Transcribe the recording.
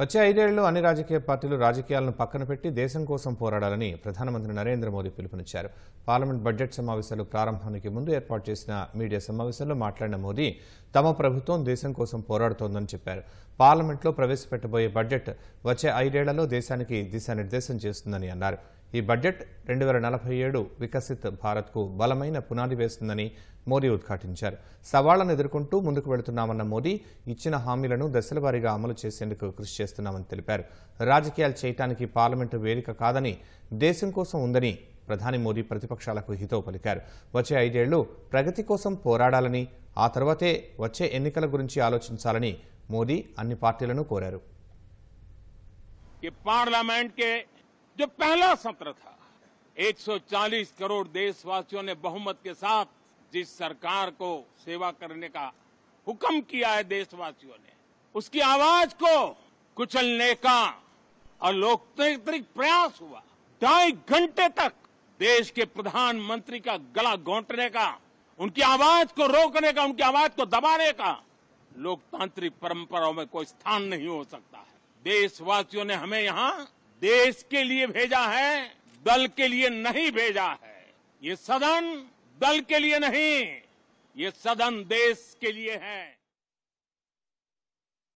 వచ్చే ఐదేళ్లు అన్ని రాజకీయ పార్టీలు రాజకీయాలను పక్కన పెట్టి దేశం కోసం పోరాడాలని ప్రధానమంత్రి నరేంద్ర మోదీ పిలుపునిచ్చారు పార్లమెంట్ బడ్జెట్ సమావేశాలు ప్రారంభానికి ముందు ఏర్పాటు చేసిన మీడియా సమావేశంలో మాట్లాడిన మోదీ తమ ప్రభుత్వం దేశం కోసం పోరాడుతోందని చెప్పారు పార్లమెంట్లో ప్రవేశపెట్టబోయే బడ్జెట్ వచ్చే ఐదేళ్లలో దేశానికి దిశానిర్దేశం చేస్తుందని అన్నారు ఈ బడ్జెట్ రెండు వేల నలభై ఏడు వికసిత్ భారత్కు బలమైన పునాది వేస్తుందని మోదీ ఉద్ఘాటించారు సవాళ్లను ఎదుర్కొంటూ ముందుకు వెళుతున్నామన్న మోదీ ఇచ్చిన హామీలను దశలవారీగా అమలు చేసేందుకు కృషి చేస్తున్నామని తెలిపారు రాజకీయాలు చేయటానికి పార్లమెంటు వేదిక కాదని దేశం కోసం ఉందని ప్రధాని మోదీ ప్రతిపక్షాలకు హితవు పలికారు వచ్చే ఐదేళ్లు ప్రగతి కోసం పోరాడాలని ఆ తర్వాతే వచ్చే ఎన్నికల గురించి ఆలోచించాలని మోదీ అన్ని పార్టీలను కోరారు जो पहला सत्र था 140 करोड़ देशवासियों ने बहुमत के साथ जिस सरकार को सेवा करने का हुक्म किया है देशवासियों ने उसकी आवाज को कुचलने का और लोकतांत्रिक प्रयास हुआ ढाई घंटे तक देश के प्रधानमंत्री का गला घोंटने का उनकी आवाज को रोकने का उनकी आवाज को दबाने का लोकतांत्रिक परंपराओं में कोई स्थान नहीं हो सकता है देशवासियों ने हमें यहाँ देश के लिए भेजा है दल के लिए नहीं भेजा है ये सदन दल के लिए नहीं ये सदन देश के लिए है